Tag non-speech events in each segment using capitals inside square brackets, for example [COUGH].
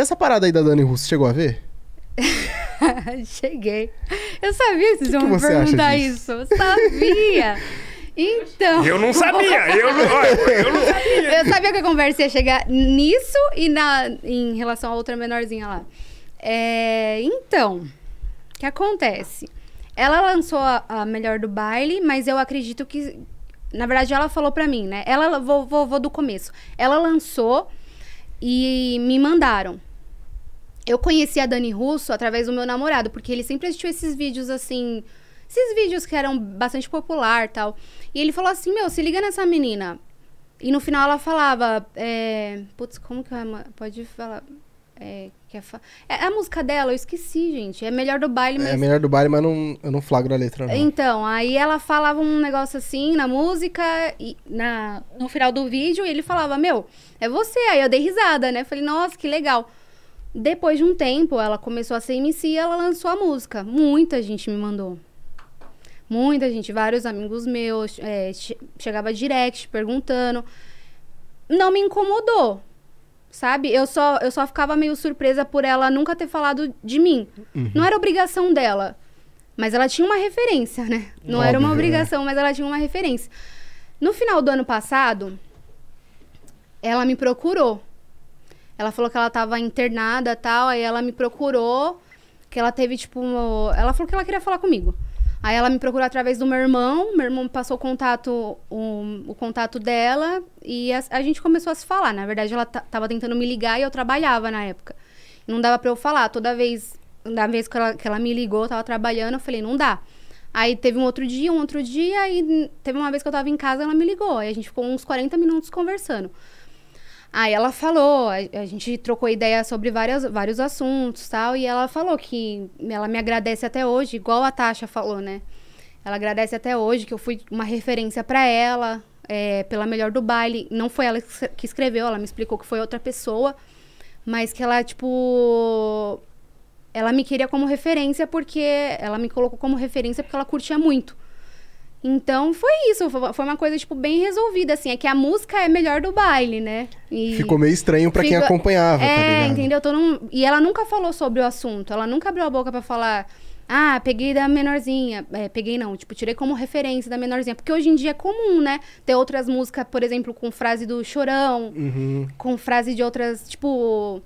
essa parada aí da Dani Russo, chegou a ver? [LAUGHS] Cheguei. Eu sabia que vocês que iam que me perguntar isso. Eu sabia. [LAUGHS] Então. Eu não sabia. Eu não, eu não sabia. Eu sabia que a conversa ia chegar nisso e na, em relação à outra menorzinha lá. É, então, o que acontece? Ela lançou a, a, melhor do baile, mas eu acredito que. Na verdade, ela falou pra mim, né? Ela, vou, vou, vou do começo. Ela lançou e me mandaram. Eu conheci a Dani Russo através do meu namorado, porque ele sempre assistiu esses vídeos assim. Esses vídeos que eram bastante popular tal. E ele falou assim: Meu, se liga nessa menina. E no final ela falava. É, putz, como que é? Pode falar. É, é, fa... é, a música dela, eu esqueci, gente. É melhor do baile, é mas. É melhor do baile, mas não, eu não flagro a letra, não. Então, aí ela falava um negócio assim na música, e na, no final do vídeo, e ele falava, meu, é você. Aí eu dei risada, né? Falei, nossa, que legal. Depois de um tempo, ela começou a ser MC e ela lançou a música. Muita gente me mandou. Muita gente, vários amigos meus, é, chegava direct perguntando. Não me incomodou, sabe? Eu só, eu só ficava meio surpresa por ela nunca ter falado de mim. Uhum. Não era obrigação dela, mas ela tinha uma referência, né? Não Óbvio, era uma é. obrigação, mas ela tinha uma referência. No final do ano passado, ela me procurou ela falou que ela tava internada tal, aí ela me procurou, que ela teve, tipo, ela falou que ela queria falar comigo. Aí ela me procurou através do meu irmão, meu irmão passou o contato, o, o contato dela e a, a, gente começou a se falar. Na verdade, ela tava tentando me ligar e eu trabalhava na época. Não dava para eu falar. Toda vez, da vez que ela, que ela me ligou, eu tava trabalhando, eu falei, não dá. Aí teve um outro dia, um outro dia, e teve uma vez que eu tava em casa, ela me ligou. E a gente ficou uns 40 minutos conversando. Aí ela falou, a, a, gente trocou ideia sobre várias, vários assuntos tal, e ela falou que ela me agradece até hoje, igual a Tasha falou, né? Ela agradece até hoje que eu fui uma referência para ela, é, pela melhor do baile. Não foi ela que escreveu, ela me explicou que foi outra pessoa, mas que ela, tipo. Ela me queria como referência porque. Ela me colocou como referência porque ela curtia muito. Então foi isso, foi uma coisa, tipo, bem resolvida, assim. É que a música é melhor do baile, né? E Ficou meio estranho para quem acompanhava, tá é, tá entendeu? E ela nunca falou sobre o assunto, ela nunca abriu a boca para falar. Ah, peguei da menorzinha. É, peguei não, tipo, tirei como referência da menorzinha. Porque hoje em dia é comum, né? Ter outras músicas, por exemplo, com frase do chorão, uhum. com frase de outras, tipo,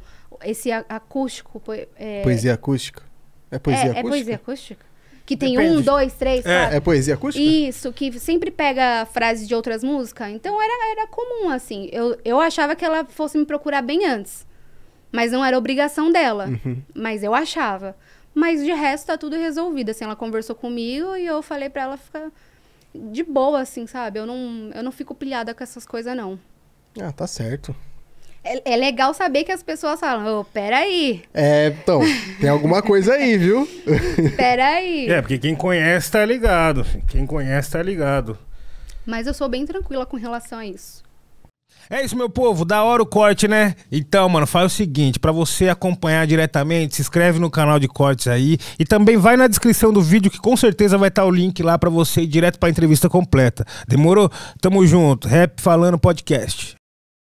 esse acústico. É... Poesia acústica? É poesia é, acústica? É poesia acústica? que tem Depende. um, dois, três, é. Quatro. É poesia acústica? Isso, que sempre pega frases de outras músicas. Então era, era comum, assim. Eu, eu achava que ela fosse me procurar bem antes. Mas não era obrigação dela. Uhum. Mas eu achava. Mas de resto tá tudo resolvido. Assim, ela conversou comigo e eu falei pra ela ficar de boa, assim, sabe? Eu não, eu não fico pilhada com essas coisas, não. Ah, tá certo. É, é, legal saber que as pessoas falam, ô, oh, peraí. É, então, tem alguma coisa aí, viu? [LAUGHS] peraí. É, porque quem conhece tá ligado. Assim, quem conhece tá ligado. Mas eu sou bem tranquila com relação a isso. É isso, meu povo, da hora o corte, né? Então, mano, faz o seguinte, para você acompanhar diretamente, se inscreve no canal de cortes aí e também vai na descrição do vídeo que com certeza vai estar tá o link lá para você ir direto para entrevista completa. Demorou? Tamo junto. Rap falando podcast.